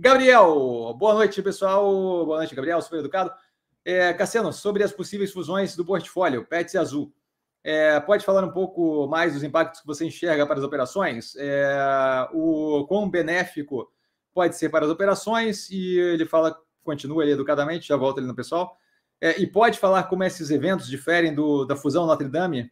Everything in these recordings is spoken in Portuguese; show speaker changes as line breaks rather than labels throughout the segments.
Gabriel, boa noite, pessoal. Boa noite, Gabriel, super educado. É, Cassiano, sobre as possíveis fusões do portfólio, Pets e Azul. É, pode falar um pouco mais dos impactos que você enxerga para as operações? É, o quão benéfico pode ser para as operações? E ele fala, continua ali educadamente, já volta ali no pessoal. É, e pode falar como esses eventos diferem do, da fusão Notre Dame,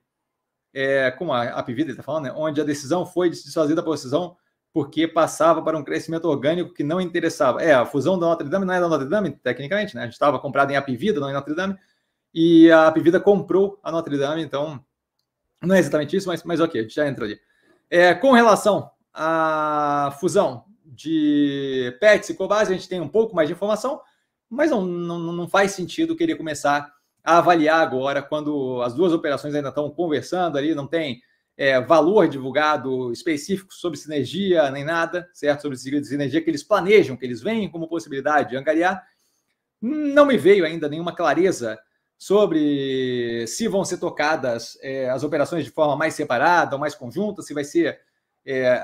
é, como a, a Pivida está falando, né? onde a decisão foi de se desfazer da posição porque passava para um crescimento orgânico que não interessava. É, a fusão da Notre Dame não é da Notre Dame, tecnicamente, né? A gente estava comprado em Apivida, não em Notre Dame, e a Apivida comprou a Notre Dame, então não é exatamente isso, mas, mas ok, a gente já entra ali. É, com relação à fusão de Pets e Cobase, a gente tem um pouco mais de informação, mas não, não, não faz sentido querer começar a avaliar agora, quando as duas operações ainda estão conversando ali, não tem é, valor divulgado específico sobre sinergia, nem nada, certo? Sobre sinergia que eles planejam, que eles veem como possibilidade de angariar. Não me veio ainda nenhuma clareza sobre se vão ser tocadas é, as operações de forma mais separada ou mais conjunta, se vai ser é,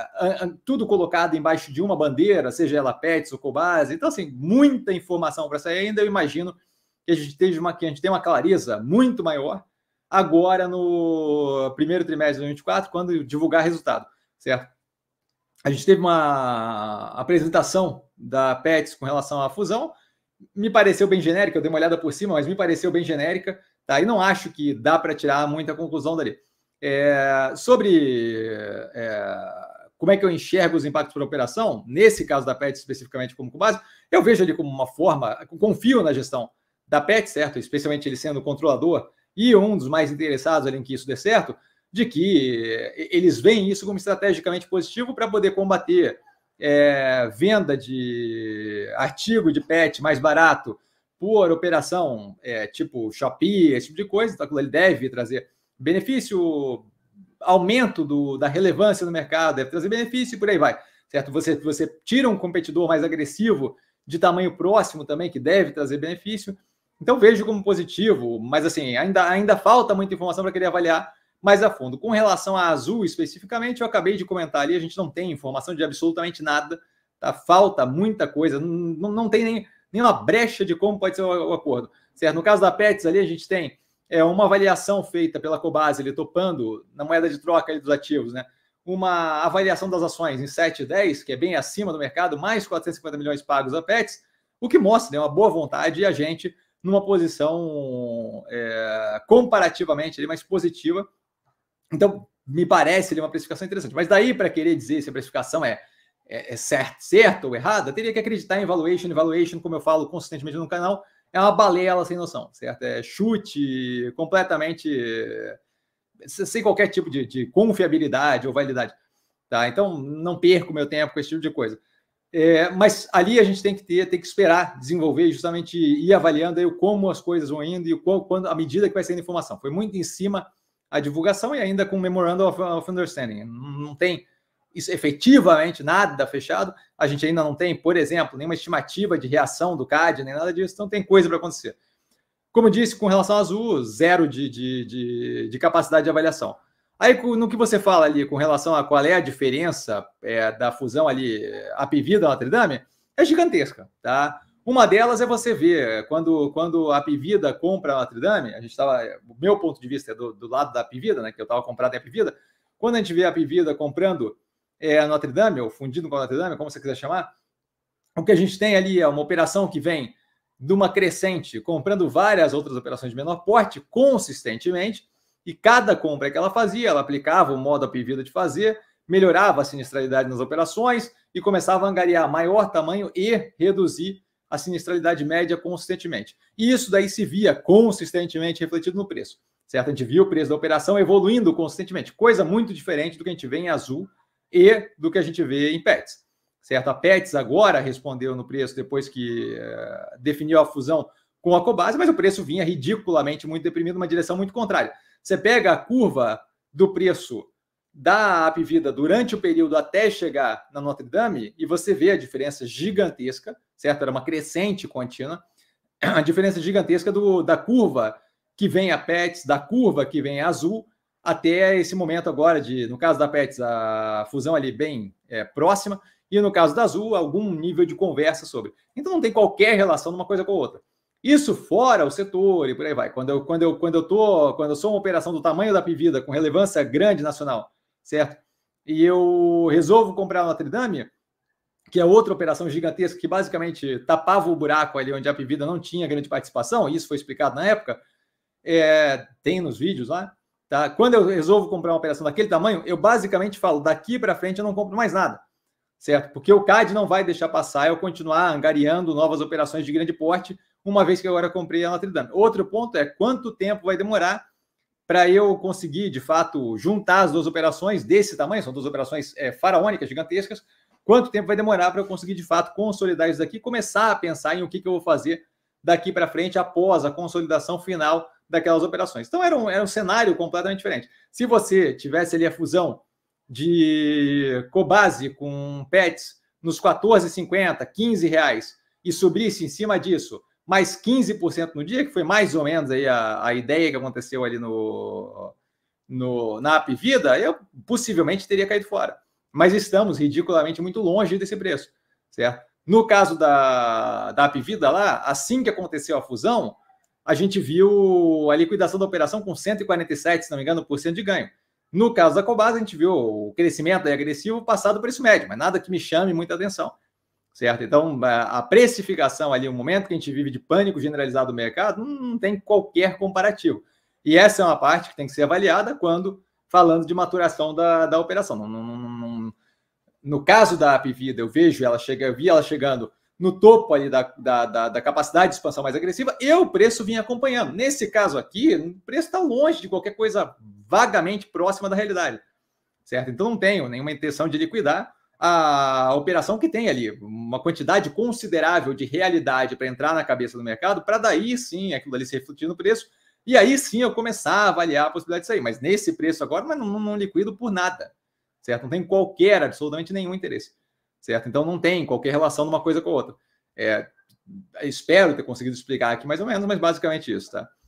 tudo colocado embaixo de uma bandeira, seja ela PETS ou Cobase. Então, assim, muita informação para sair ainda. Eu imagino que a gente, esteja uma, que a gente tenha uma clareza muito maior agora no primeiro trimestre de 2024, quando divulgar resultado, certo? A gente teve uma apresentação da Pets com relação à fusão, me pareceu bem genérica, eu dei uma olhada por cima, mas me pareceu bem genérica, tá? E não acho que dá para tirar muita conclusão dali. É, sobre é, como é que eu enxergo os impactos para a operação, nesse caso da PET especificamente como com base, eu vejo ele como uma forma, confio na gestão da PET, certo? Especialmente ele sendo controlador e um dos mais interessados ali em que isso dê certo, de que eh, eles veem isso como estrategicamente positivo para poder combater é, venda de artigo de pet mais barato por operação é, tipo Shopee, esse tipo de coisa, então ele deve trazer benefício, aumento do, da relevância no mercado, deve trazer benefício e por aí vai, certo? Você, você tira um competidor mais agressivo de tamanho próximo também, que deve trazer benefício, então vejo como positivo, mas assim, ainda, ainda falta muita informação para querer avaliar mais a fundo. Com relação a Azul especificamente, eu acabei de comentar ali, a gente não tem informação de absolutamente nada, tá? Falta muita coisa, não, não tem nem, brecha de como pode ser o, o acordo. Certo? No caso da Pets ali, a gente tem é, uma avaliação feita pela Cobase, ele topando na moeda de troca ali, dos ativos, né? Uma avaliação das ações em 7,10, que é bem acima do mercado, mais 450 milhões pagos a Pets, o que mostra né, uma boa vontade e a gente numa posição é, comparativamente ali, mais positiva. Então, me parece ali uma precificação interessante. Mas daí, para querer dizer se a precificação é, é, é certo, certo ou errada, teria que acreditar em valuation. E valuation, como eu falo consistentemente no canal, é uma balela sem noção, certo? É chute completamente sem qualquer tipo de, de confiabilidade ou validade. Tá? Então, não perco meu tempo com esse tipo de coisa. É, mas ali a gente tem que ter, tem que esperar desenvolver justamente ir avaliando aí como as coisas vão indo e qual, quando, a medida que vai saindo informação. Foi muito em cima a divulgação e ainda com o Memorandum of, of Understanding. Não tem isso, efetivamente nada fechado. A gente ainda não tem, por exemplo, nenhuma estimativa de reação do CAD, nem nada disso. Então tem coisa para acontecer. Como disse, com relação ao Azul, zero de, de, de, de capacidade de avaliação. Aí, no que você fala ali com relação a qual é a diferença é, da fusão ali, a Pivida Notre Dame, é gigantesca, tá? Uma delas é você ver, quando, quando a Pivida compra a Notre Dame, a gente estava, o meu ponto de vista é do, do lado da Pivida, né, que eu estava comprado em a Pivida, quando a gente vê a Pivida comprando é, a Notre Dame, ou fundindo com a Notre Dame, como você quiser chamar, o que a gente tem ali é uma operação que vem de uma crescente, comprando várias outras operações de menor porte consistentemente, e cada compra que ela fazia, ela aplicava o modo apivida de fazer, melhorava a sinistralidade nas operações e começava a angariar maior tamanho e reduzir a sinistralidade média consistentemente. E isso daí se via consistentemente refletido no preço. Certo? A gente viu o preço da operação evoluindo consistentemente, coisa muito diferente do que a gente vê em azul e do que a gente vê em pets. Certo? A Pets agora respondeu no preço depois que eh, definiu a fusão com a Cobase, mas o preço vinha ridiculamente muito deprimido, uma direção muito contrária. Você pega a curva do preço da Apvida durante o período até chegar na Notre Dame e você vê a diferença gigantesca, certo? Era uma crescente contínua. A diferença gigantesca do, da curva que vem a Pets, da curva que vem a Azul, até esse momento agora de, no caso da Pets, a fusão ali bem é, próxima, e no caso da Azul, algum nível de conversa sobre. Então não tem qualquer relação de uma coisa com a outra. Isso fora o setor e por aí vai. Quando eu, quando eu, quando eu tô, quando eu sou uma operação do tamanho da Pivida, com relevância grande nacional, certo? E eu resolvo comprar a Notre Dame, que é outra operação gigantesca que basicamente tapava o buraco ali onde a Pivida não tinha grande participação, isso foi explicado na época, é, tem nos vídeos lá. Tá? Quando eu resolvo comprar uma operação daquele tamanho, eu basicamente falo, daqui para frente eu não compro mais nada, certo? Porque o CAD não vai deixar passar eu continuar angariando novas operações de grande porte, uma vez que agora comprei a Notre Dame. Outro ponto é quanto tempo vai demorar para eu conseguir, de fato, juntar as duas operações desse tamanho, são duas operações é, faraônicas, gigantescas, quanto tempo vai demorar para eu conseguir, de fato, consolidar isso daqui, começar a pensar em o que, que eu vou fazer daqui para frente após a consolidação final daquelas operações. Então era um, era um cenário completamente diferente. Se você tivesse ali a fusão de Cobase com Pets nos 14,50, 15 reais e subisse em cima disso mais 15% no dia, que foi mais ou menos aí a, a ideia que aconteceu ali no, no, na App Vida, eu possivelmente teria caído fora. Mas estamos ridiculamente muito longe desse preço, certo? No caso da, da App Vida lá, assim que aconteceu a fusão, a gente viu a liquidação da operação com 147, se não me engano, por cento de ganho. No caso da Cobasa, a gente viu o crescimento agressivo passado por esse médio, mas nada que me chame muita atenção certo? Então, a precificação ali, o momento que a gente vive de pânico generalizado do mercado, não tem qualquer comparativo. E essa é uma parte que tem que ser avaliada quando falando de maturação da, da operação. Não, não, não, no caso da App Vida, eu vejo ela chega, eu vi ela chegando no topo ali da, da, da, da capacidade de expansão mais agressiva e o preço vinha acompanhando. Nesse caso aqui, o preço está longe de qualquer coisa vagamente próxima da realidade, certo? Então não tenho nenhuma intenção de liquidar, a operação que tem ali, uma quantidade considerável de realidade para entrar na cabeça do mercado, para daí sim aquilo ali se refletir no preço, e aí sim eu começar a avaliar a possibilidade de sair. Mas nesse preço agora, mas não, não liquido por nada, certo? Não tem qualquer, absolutamente nenhum interesse, certo? Então não tem qualquer relação de uma coisa com a outra. É, espero ter conseguido explicar aqui mais ou menos, mas basicamente isso, tá?